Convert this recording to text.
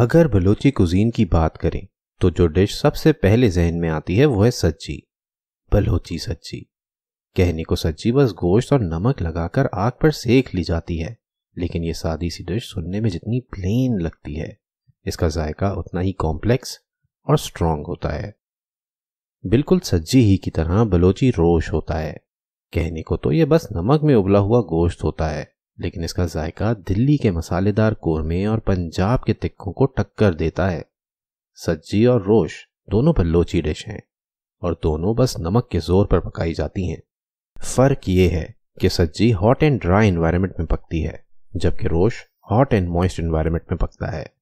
अगर बलोची कुजीन की बात करें तो जो डिश सबसे पहले जहन में आती है वो है सज्जी बलोची सज्जी कहने को सज्जी बस गोश्त और नमक लगाकर आग पर सेक ली जाती है लेकिन ये सादी सी डिश सुनने में जितनी प्लेन लगती है इसका जायका उतना ही कॉम्प्लेक्स और स्ट्रॉन्ग होता है बिल्कुल सज्जी ही की तरह बलोची रोश होता है कहने को तो ये बस नमक में उबला हुआ गोश्त होता है लेकिन इसका जायका दिल्ली के मसालेदार कोरमे और पंजाब के तिखों को टक्कर देता है सज्जी और रोश दोनों पर लोची डिश हैं और दोनों बस नमक के जोर पर पकाई जाती हैं फ़र्क ये है कि sajji hot and dry environment में पकती है जबकि rosh hot and moist environment में पकता है